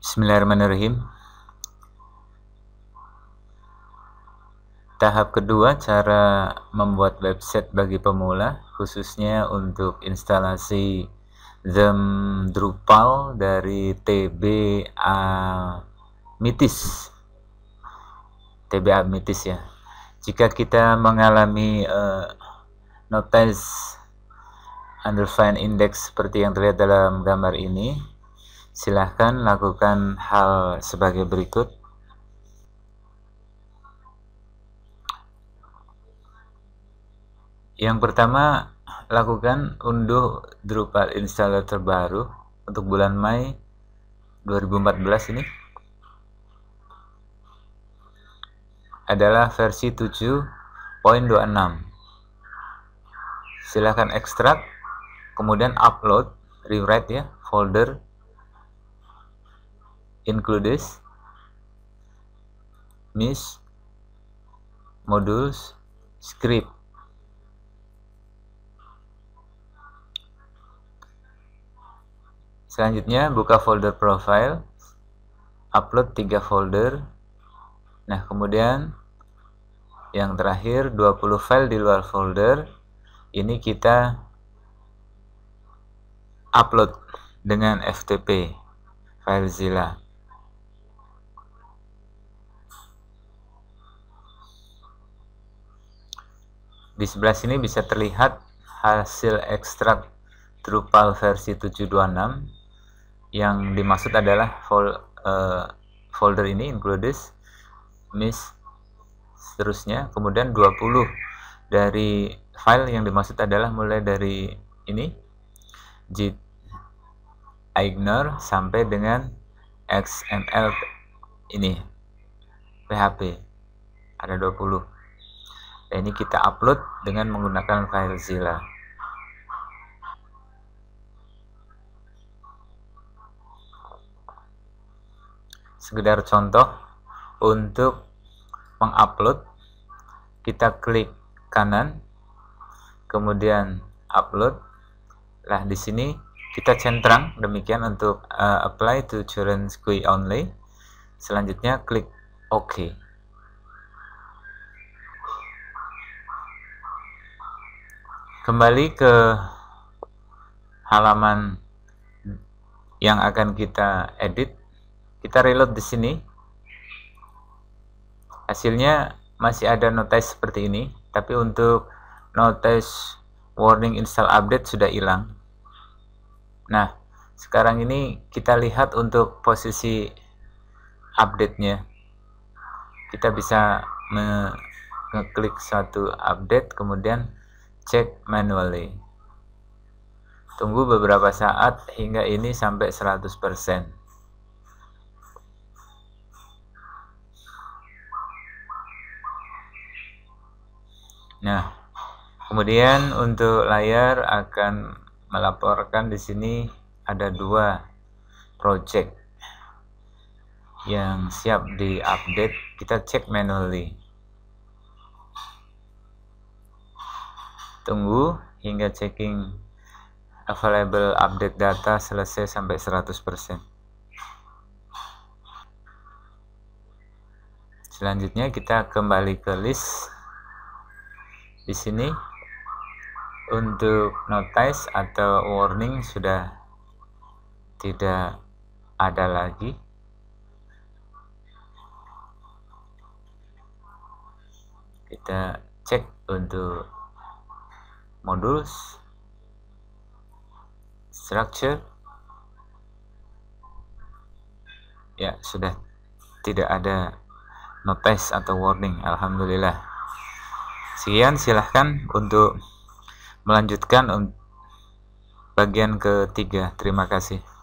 Bismillahirrahmanirrahim. Tahap kedua cara membuat website bagi pemula khususnya untuk instalasi Zem Drupal dari TBA Mitis. TBA Mitis ya. Jika kita mengalami uh, notice underline index seperti yang terlihat dalam gambar ini, Silahkan lakukan hal sebagai berikut. Yang pertama, lakukan unduh Drupal installer terbaru untuk bulan Mei 2014 ini adalah versi 7.26. Silahkan ekstrak, kemudian upload, rewrite ya, folder includes miss modules script selanjutnya buka folder profile upload tiga folder nah kemudian yang terakhir 20 file di luar folder ini kita upload dengan FTP FileZilla Di sebelah sini bisa terlihat hasil ekstrak Drupal versi 726 yang dimaksud adalah fol, uh, folder ini includes miss seterusnya kemudian 20 dari file yang dimaksud adalah mulai dari ini git ignore sampai dengan xml ini php ada 20 ini kita upload dengan menggunakan file Zilla. Sekedar contoh untuk mengupload kita klik kanan kemudian upload. Lah di sini kita centang demikian untuk uh, apply to children's GUI only. Selanjutnya klik OK. kembali ke halaman yang akan kita edit kita reload di sini hasilnya masih ada notice seperti ini tapi untuk notice warning install update sudah hilang nah sekarang ini kita lihat untuk posisi update-nya kita bisa mengklik satu update kemudian cek manually. Tunggu beberapa saat hingga ini sampai 100%. Nah, kemudian untuk layar akan melaporkan di sini ada dua project yang siap diupdate. Kita cek manually. Tunggu hingga checking available update data selesai sampai 100%. Selanjutnya kita kembali ke list di sini untuk notice atau warning sudah tidak ada lagi. Kita cek untuk modules structure ya sudah tidak ada notice atau warning Alhamdulillah sekian silahkan untuk melanjutkan bagian ketiga terima kasih